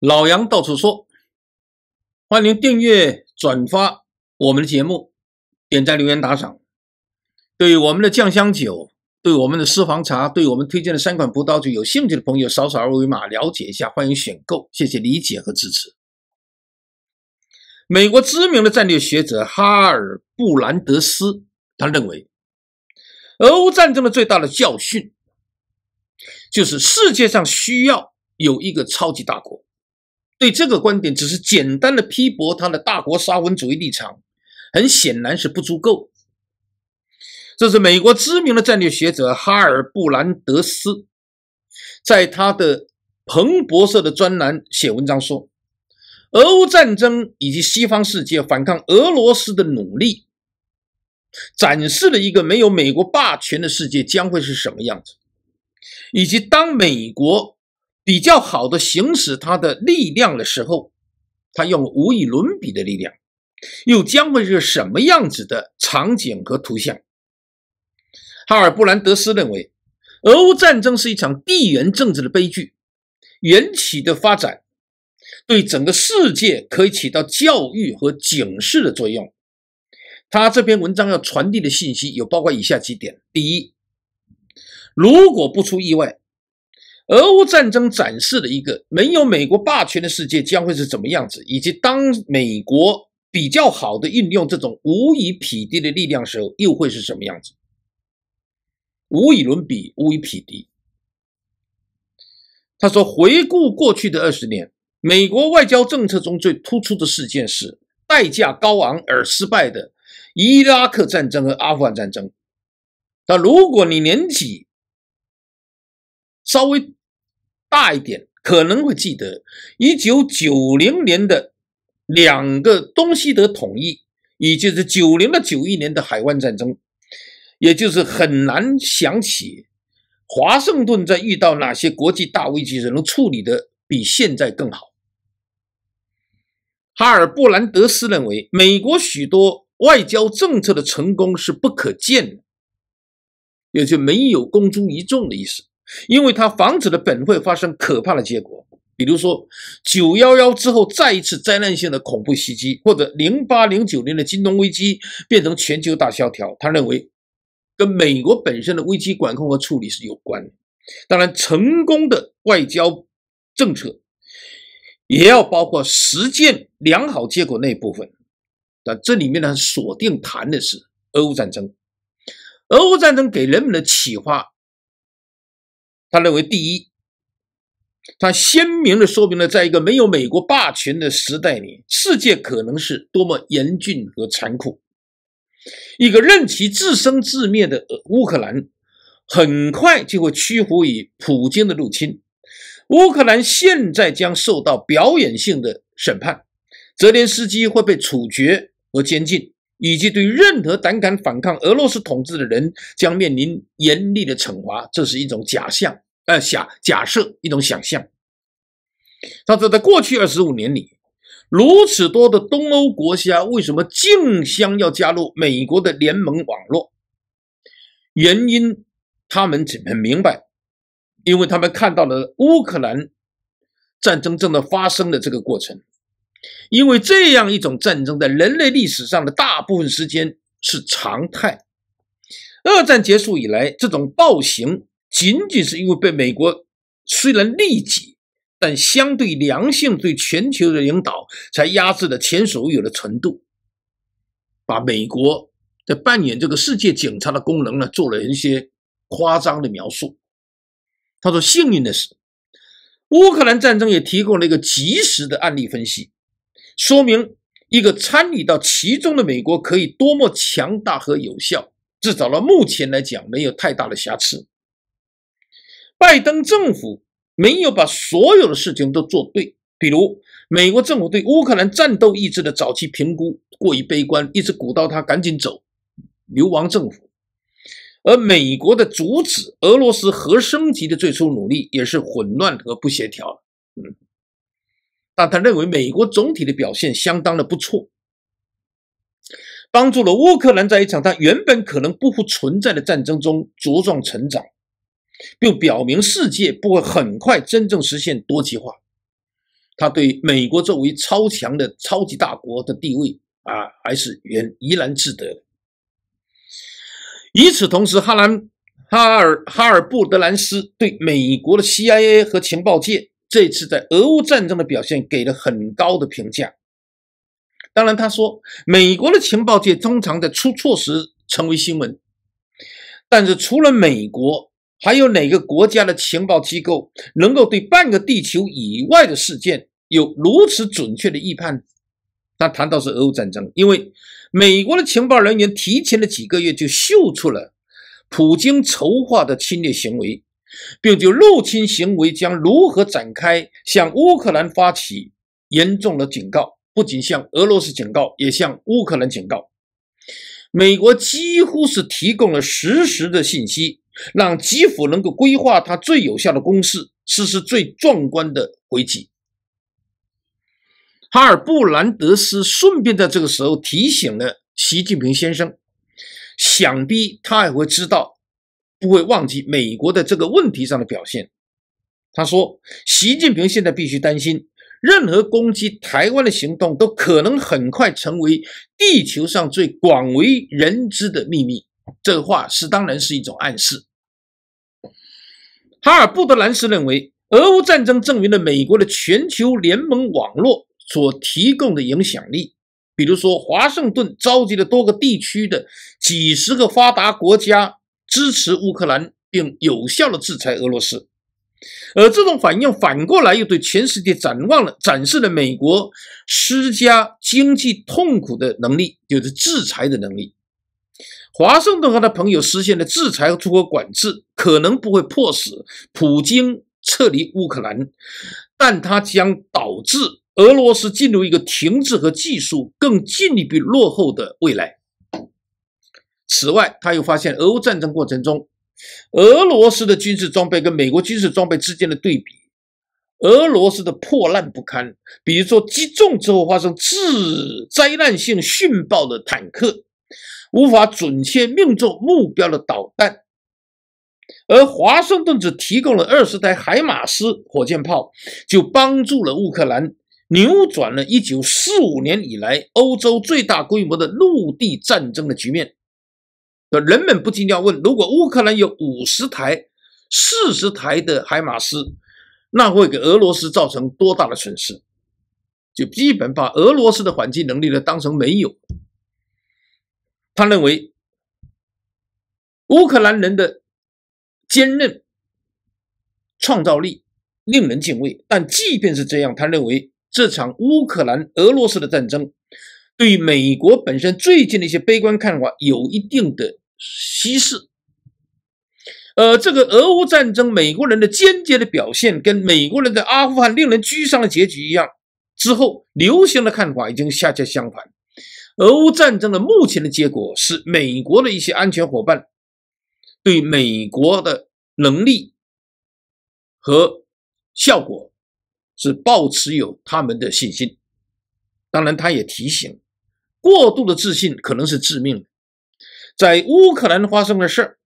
老杨到处说，欢迎订阅、转发我们的节目，点赞、留言、打赏。对我们的酱香酒、对我们的私房茶、对我们推荐的三款葡萄酒有兴趣的朋友，扫扫二维码了解一下，欢迎选购。谢谢理解和支持。美国知名的战略学者哈尔布兰德斯他认为，俄乌战争的最大的教训就是世界上需要有一个超级大国。对这个观点，只是简单的批驳他的大国沙文主义立场，很显然是不足够。这是美国知名的战略学者哈尔布兰德斯在他的彭博社的专栏写文章说，俄乌战争以及西方世界反抗俄罗斯的努力，展示了一个没有美国霸权的世界将会是什么样子，以及当美国。比较好的行使它的力量的时候，它用无与伦比的力量，又将会是什么样子的场景和图像？哈尔布兰德斯认为，俄乌战争是一场地缘政治的悲剧，缘起的发展对整个世界可以起到教育和警示的作用。他这篇文章要传递的信息有包括以下几点：第一，如果不出意外。俄乌战争展示了一个没有美国霸权的世界将会是怎么样子，以及当美国比较好的运用这种无以匹敌的力量时候，又会是什么样子？无与伦比，无以匹敌。他说，回顾过去的二十年，美国外交政策中最突出的事件是代价高昂而失败的伊拉克战争和阿富汗战争。但如果你年底稍微。大一点可能会记得一九九零年的两个东西德统一，也就是九零到九一年的海湾战争，也就是很难想起华盛顿在遇到哪些国际大危机时能处理的比现在更好。哈尔布兰德斯认为，美国许多外交政策的成功是不可见的，也就没有公诸于众的意思。因为他防止了本会发生可怕的结果，比如说九幺幺之后再一次灾难性的恐怖袭击，或者零八零九年的金融危机变成全球大萧条。他认为跟美国本身的危机管控和处理是有关的。当然，成功的外交政策也要包括实践良好结果那一部分。但这里面呢，锁定谈的是俄乌战争。俄乌战争给人们的启发。他认为，第一，他鲜明的说明了，在一个没有美国霸权的时代里，世界可能是多么严峻和残酷。一个任其自生自灭的乌克兰，很快就会屈服于普京的入侵。乌克兰现在将受到表演性的审判，泽连斯基会被处决和监禁。以及对任何胆敢反抗俄罗斯统治的人，将面临严厉的惩罚，这是一种假象，呃，假假设一种想象。他说，在过去二十五年里，如此多的东欧国家为什么竞相要加入美国的联盟网络？原因他们怎么明白？因为他们看到了乌克兰战争正在发生的这个过程。因为这样一种战争在人类历史上的大部分时间是常态。二战结束以来，这种暴行仅仅是因为被美国虽然利己，但相对良性对全球的领导，才压制了前所未有的程度。把美国在扮演这个世界警察的功能呢，做了一些夸张的描述。他说：“幸运的是，乌克兰战争也提供了一个及时的案例分析。”说明一个参与到其中的美国可以多么强大和有效，至少到目前来讲没有太大的瑕疵。拜登政府没有把所有的事情都做对，比如美国政府对乌克兰战斗意志的早期评估过于悲观，一直鼓捣他赶紧走，流亡政府。而美国的阻止俄罗斯核升级的最初努力也是混乱和不协调。嗯。但他认为美国总体的表现相当的不错，帮助了乌克兰在一场他原本可能不复存在的战争中茁壮成长，并表明世界不会很快真正实现多极化。他对美国作为超强的超级大国的地位啊，还是原怡然自得的。与此同时，哈兰哈尔哈尔布德兰斯对美国的 CIA 和情报界。这次在俄乌战争的表现给了很高的评价。当然，他说美国的情报界通常在出错时成为新闻，但是除了美国，还有哪个国家的情报机构能够对半个地球以外的事件有如此准确的预判？他谈到是俄乌战争，因为美国的情报人员提前了几个月就嗅出了普京筹划的侵略行为。并就入侵行为将如何展开，向乌克兰发起严重的警告，不仅向俄罗斯警告，也向乌克兰警告。美国几乎是提供了实时的信息，让基辅能够规划它最有效的攻势，实施最壮观的回击。哈尔布兰德斯顺便在这个时候提醒了习近平先生，想必他也会知道。不会忘记美国的这个问题上的表现。他说：“习近平现在必须担心，任何攻击台湾的行动都可能很快成为地球上最广为人知的秘密。”这话是当然是一种暗示。哈尔布德兰斯认为，俄乌战争证明了美国的全球联盟网络所提供的影响力，比如说华盛顿召集了多个地区的几十个发达国家。支持乌克兰并有效的制裁俄罗斯，而这种反应反过来又对全世界展望了展示了美国施加经济痛苦的能力，就是制裁的能力。华盛顿和他朋友实现的制裁和出口管制可能不会迫使普京撤离乌克兰，但它将导致俄罗斯进入一个停滞和技术更进一步落后的未来。此外，他又发现，俄乌战争过程中，俄罗斯的军事装备跟美国军事装备之间的对比，俄罗斯的破烂不堪，比如说击中之后发生自灾难性殉爆的坦克，无法准确命中目标的导弹，而华盛顿只提供了二十台海马斯火箭炮，就帮助了乌克兰扭转了1945年以来欧洲最大规模的陆地战争的局面。人们不禁要问：如果乌克兰有五十台、四十台的海马斯，那会给俄罗斯造成多大的损失？就基本把俄罗斯的反击能力呢当成没有。他认为乌克兰人的坚韧、创造力令人敬畏，但即便是这样，他认为这场乌克兰俄罗斯的战争。对美国本身最近的一些悲观看法有一定的稀释。呃，这个俄乌战争，美国人的间接的表现跟美国人在阿富汗令人沮丧的结局一样，之后流行的看法已经恰恰相反。俄乌战争的目前的结果是，美国的一些安全伙伴对美国的能力和效果是抱持有他们的信心。当然，他也提醒。过度的自信可能是致命的。在乌克兰发生的事儿，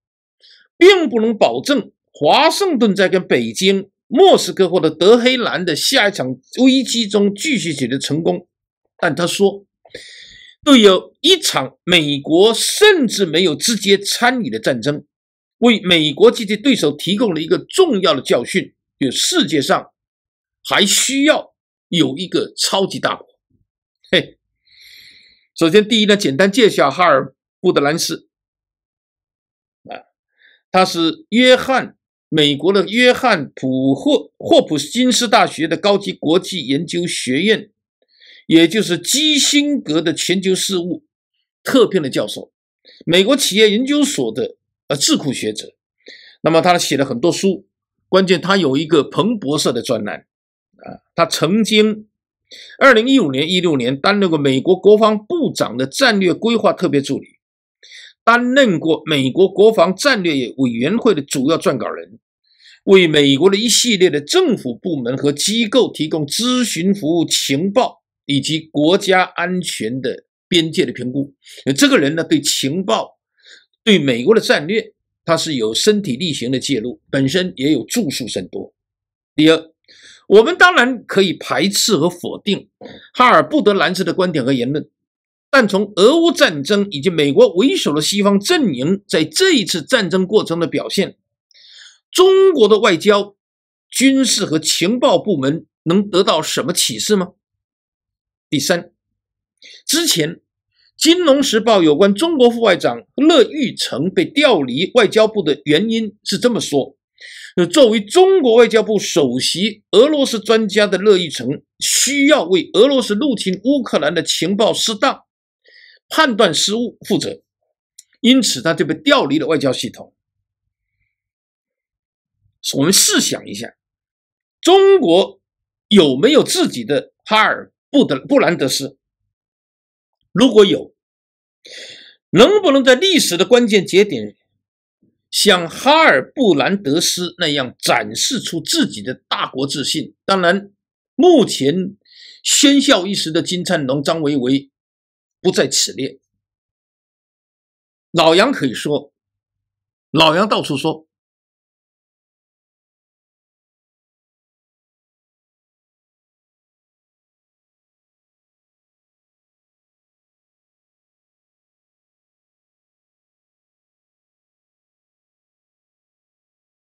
并不能保证华盛顿在跟北京、莫斯科或者德黑兰的下一场危机中继续取得成功。但他说，有一场美国甚至没有直接参与的战争，为美国及其对手提供了一个重要的教训：，就是世界上还需要有一个超级大国。嘿。首先，第一呢，简单介绍哈尔布德兰斯。啊，他是约翰美国的约翰普霍霍普金斯大学的高级国际研究学院，也就是基辛格的全球事务特聘的教授，美国企业研究所的呃智库学者。那么他写了很多书，关键他有一个彭博社的专栏。啊，他曾经。二零一五年、一六年，担任过美国国防部长的战略规划特别助理，担任过美国国防战略委员会的主要撰稿人，为美国的一系列的政府部门和机构提供咨询服务、情报以及国家安全的边界的评估。这个人呢，对情报、对美国的战略，他是有身体力行的介入，本身也有著述甚多。第二。我们当然可以排斥和否定哈尔不得兰斯的观点和言论，但从俄乌战争以及美国为首的西方阵营在这一次战争过程的表现，中国的外交、军事和情报部门能得到什么启示吗？第三，之前《金融时报》有关中国副外长乐玉成被调离外交部的原因是这么说。那作为中国外交部首席俄罗斯专家的乐玉成，需要为俄罗斯入侵乌克兰的情报失当、判断失误负责，因此他就被调离了外交系统。我们试想一下，中国有没有自己的哈尔布德布兰德斯？如果有，能不能在历史的关键节点？像哈尔布兰德斯那样展示出自己的大国自信，当然，目前喧嚣一时的金灿龙、张维维不在此列。老杨可以说，老杨到处说。